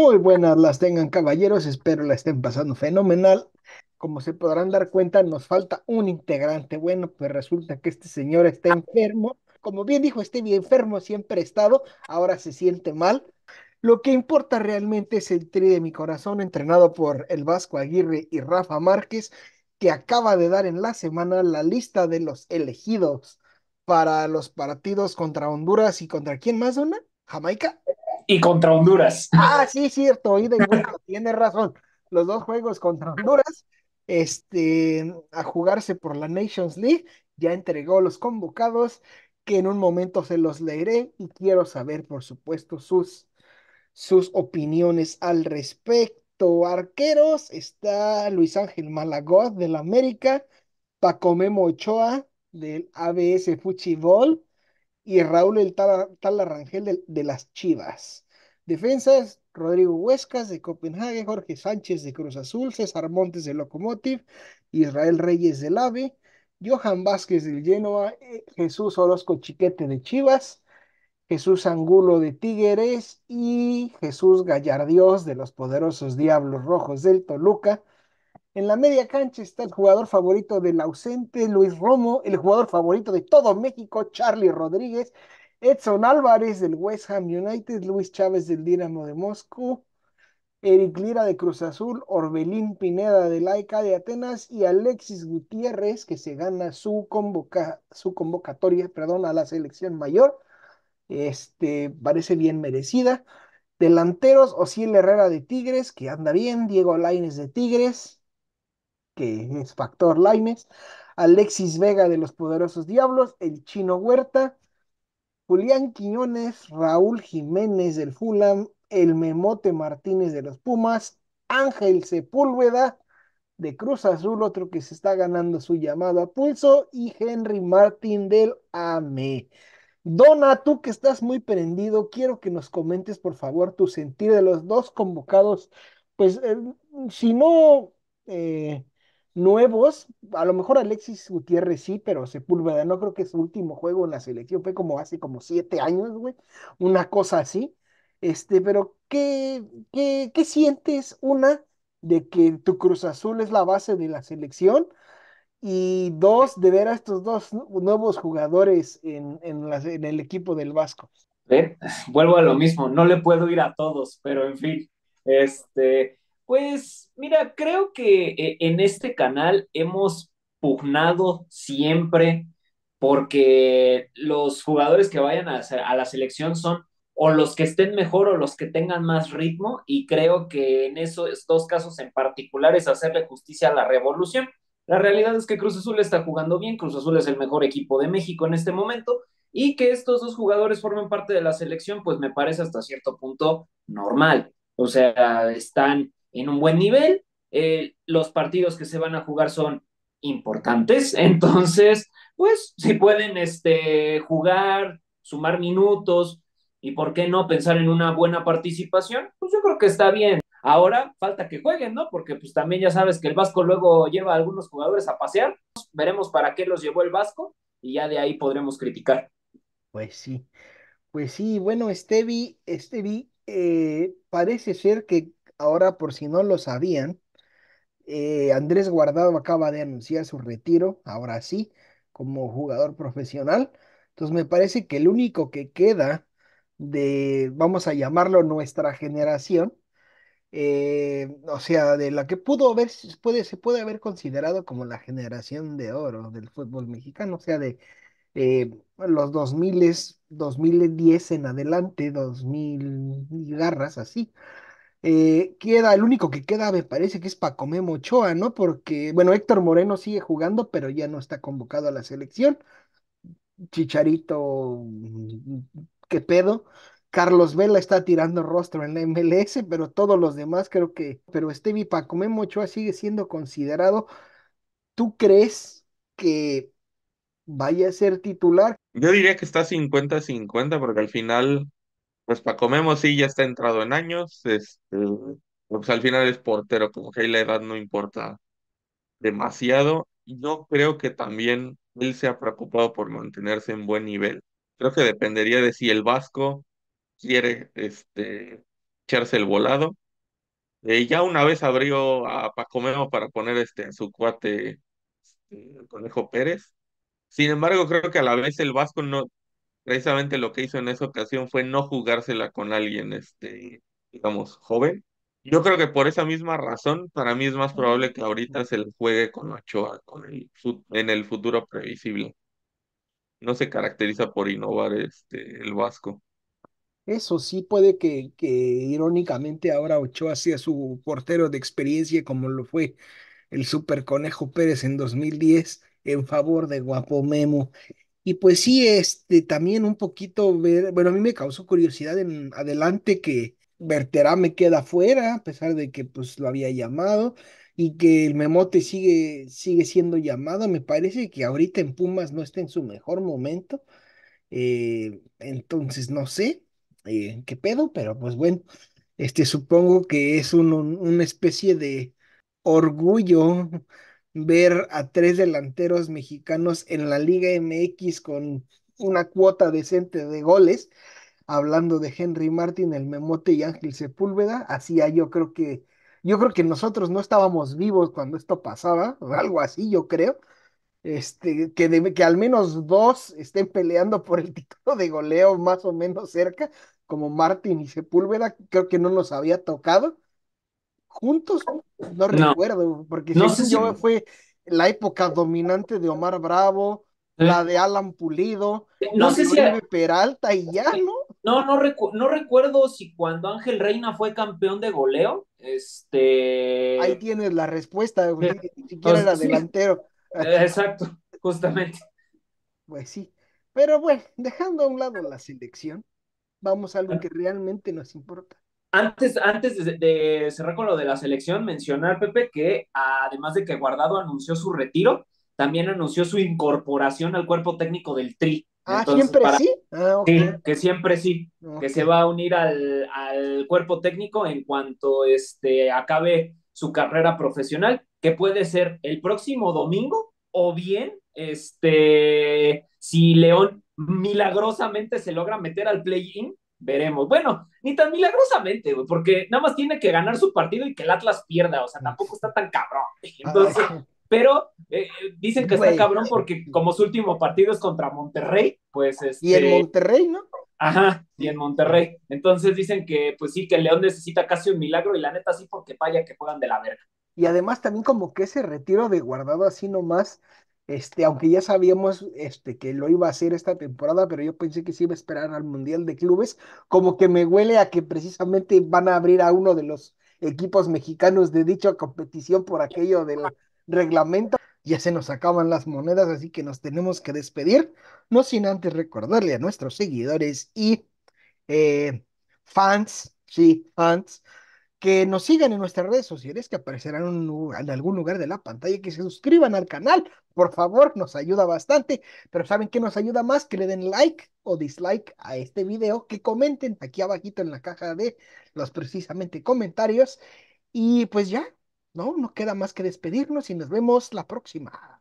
Muy buenas las tengan, caballeros. Espero la estén pasando fenomenal. Como se podrán dar cuenta, nos falta un integrante. Bueno, pues resulta que este señor está enfermo. Como bien dijo Stevie, enfermo siempre ha estado, ahora se siente mal. Lo que importa realmente es el tri de mi corazón, entrenado por el Vasco Aguirre y Rafa Márquez, que acaba de dar en la semana la lista de los elegidos para los partidos contra Honduras y contra quién más, Dona? Jamaica y contra Honduras. Ah, sí, cierto, Y de vuelta, tiene razón. Los dos juegos contra Honduras, este, a jugarse por la Nations League, ya entregó los convocados, que en un momento se los leeré y quiero saber, por supuesto, sus, sus opiniones al respecto. Arqueros, está Luis Ángel Malagot del América, Paco Memo Ochoa del ABS Fuchibol, y Raúl el Tal de, las Chivas. Defensas, Rodrigo Huescas de Copenhague, Jorge Sánchez de Cruz Azul, César Montes de Locomotive, Israel Reyes del AVE, Johan Vázquez del Genoa, eh, Jesús Orozco Chiquete de Chivas, Jesús Angulo de Tigres y Jesús Gallardios de los poderosos Diablos Rojos del Toluca. En la media cancha está el jugador favorito del ausente Luis Romo, el jugador favorito de todo México, Charlie Rodríguez, Edson Álvarez del West Ham United, Luis Chávez del Dinamo de Moscú, Eric Lira de Cruz Azul, Orbelín Pineda de laica e de Atenas y Alexis Gutiérrez, que se gana su, su convocatoria a la selección mayor. Este, parece bien merecida. Delanteros, Osiel Herrera de Tigres, que anda bien, Diego Laines de Tigres, que es Factor Laines, Alexis Vega de los Poderosos Diablos, el Chino Huerta, Julián Quiñones, Raúl Jiménez del Fulham, el Memote Martínez de los Pumas, Ángel Sepúlveda de Cruz Azul, otro que se está ganando su llamado a pulso, y Henry Martín del AME. Dona, tú que estás muy prendido, quiero que nos comentes por favor tu sentir de los dos convocados, pues eh, si no eh, nuevos. A lo mejor Alexis Gutiérrez sí, pero Sepúlveda no creo que su último juego en la selección fue como hace como siete años, güey, una cosa así. Este, pero ¿qué, qué, qué sientes una de que tu Cruz Azul es la base de la selección? Y dos, de ver a estos dos nuevos jugadores en, en, en el equipo del Vasco. ¿Eh? Vuelvo a lo mismo, no le puedo ir a todos, pero en fin, este, pues mira, creo que eh, en este canal hemos pugnado siempre porque los jugadores que vayan a, la selección son o los que estén mejor o los que tengan más ritmo y creo que en esos dos casos en particular es hacerle justicia a la revolución. La realidad es que Cruz Azul está jugando bien, Cruz Azul es el mejor equipo de México en este momento y que estos dos jugadores formen parte de la selección pues me parece hasta cierto punto normal. O sea, están en un buen nivel. Eh, los partidos que se van a jugar son importantes, entonces, pues si pueden este, jugar, sumar minutos y por qué no pensar en una buena participación, pues yo creo que está bien. Ahora falta que jueguen, ¿no? Porque pues también ya sabes que el Vasco luego lleva a algunos jugadores a pasear. Veremos para qué los llevó el Vasco y ya de ahí podremos criticar. Pues sí, pues sí, bueno, Estevi Stevie, eh, parece ser que Ahora, por si no lo sabían, eh, Andrés Guardado acaba de anunciar su retiro, ahora sí, como jugador profesional. Entonces me parece que el único que queda de, vamos a llamarlo, nuestra generación, eh, o sea, de la que pudo haber, puede, se puede haber considerado como la generación de oro del fútbol mexicano, o sea, de eh, los 2000, 2010 en adelante, 2000 garras así. Eh, queda, el único que queda me parece que es Memo Ochoa, ¿no? Porque, bueno, Héctor Moreno sigue jugando, pero ya no está convocado a la selección. Chicharito, qué pedo. Carlos Vela está tirando rostro en la MLS, pero todos los demás creo que. Pero Paco Memo Ochoa sigue siendo considerado. ¿Tú crees que vaya a ser titular? Yo diría que está 50-50, porque al final pues Paco pues, sí ya está entrado en años, este, pues al final es portero, como que ahí la edad no importa demasiado. No creo que también él se ha preocupado por mantenerse en buen nivel. Creo que dependería de si el Vasco quiere este, echarse el volado. Eh, ya una vez abrió a Paco para poner este, en su cuate este, el Conejo Pérez. Sin embargo, creo que a la vez el Vasco no precisamente lo que hizo en esa ocasión fue no jugársela con alguien, este, digamos, joven. Yo creo que por esa misma razón, para mí es más probable que ahorita se le juegue con Ochoa en el futuro previsible. No se caracteriza por innovar este, el Vasco. Eso sí puede que, que irónicamente ahora Ochoa sea su portero de experiencia como lo fue el Super Conejo Pérez en 2010 en favor de Guapo Memo. Y pues sí, este, también un poquito ver, bueno, a mí me causó curiosidad en adelante que Verterá me queda fuera, a pesar de que pues lo había llamado y que el Memote sigue, sigue siendo llamado. Me parece que ahorita en Pumas no está en su mejor momento. Eh, entonces, no sé eh, qué pedo, pero pues bueno, este, supongo que es una especie de orgullo ver a tres delanteros mexicanos en la Liga MX con una cuota decente de goles. Hablando de Henry Martin, el Memote y Ángel Sepúlveda, hacía yo creo que yo creo que nosotros no estábamos vivos cuando esto pasaba, o algo así, yo creo. Este, que, que al menos dos estén peleando por el título de goleo más o menos cerca, como Martín y Sepúlveda, creo que no nos había tocado juntos, no, recuerdo, porque si... yo fue la época dominante de Omar Bravo, la de Alan Pulido, no la sé de si Peralta y ya, ¿no? No, no, no recuerdo si cuando Ángel Reina fue campeón de goleo, este... Ahí tienes la respuesta, si ni siquiera pues, delantero. Eh, exacto, justamente. Pues sí, pero bueno, dejando a un lado la selección, vamos a algo que realmente nos importa. Antes, antes de, cerrar con lo de la selección, mencionar, Pepe, que además de que Guardado anunció su retiro, también anunció su incorporación al cuerpo técnico del TRI. Ah, siempre sí? Ah, sí. que siempre sí, que se va a unir al, al, cuerpo técnico en cuanto este, acabe su carrera profesional, que puede ser el próximo domingo o bien este, si León milagrosamente se logra meter al play-in, veremos. Bueno, ni tan milagrosamente, porque nada más tiene que ganar su partido y que el Atlas pierda, o sea, tampoco está tan cabrón. Entonces, pero eh, dicen que está cabrón porque como su último partido es contra Monterrey, pues es... Y en este, Monterrey, ¿no? Ajá, y en Monterrey. Entonces dicen que, pues sí, que el León necesita casi un milagro y la neta sí, porque vaya que juegan de la verga. Y además también como que ese retiro de guardado así nomás este, aunque ya sabíamos este, que lo iba a hacer esta temporada, pero yo pensé que se iba a esperar al Mundial de Clubes, como que me huele a que precisamente van a abrir a uno de los equipos mexicanos de dicha competición por aquello del reglamento. Ya se nos acaban las monedas, así que nos tenemos que despedir, no sin antes recordarle a nuestros seguidores y eh, fans, sí, fans, que nos sigan en nuestras redes sociales que aparecerán en algún lugar de la pantalla, que se suscriban al canal, por favor, nos ayuda bastante, pero saben que nos ayuda más que le den like o dislike a este video, que comenten aquí abajito en la caja de los precisamente comentarios y pues ya, no, no queda más que despedirnos y nos vemos la próxima.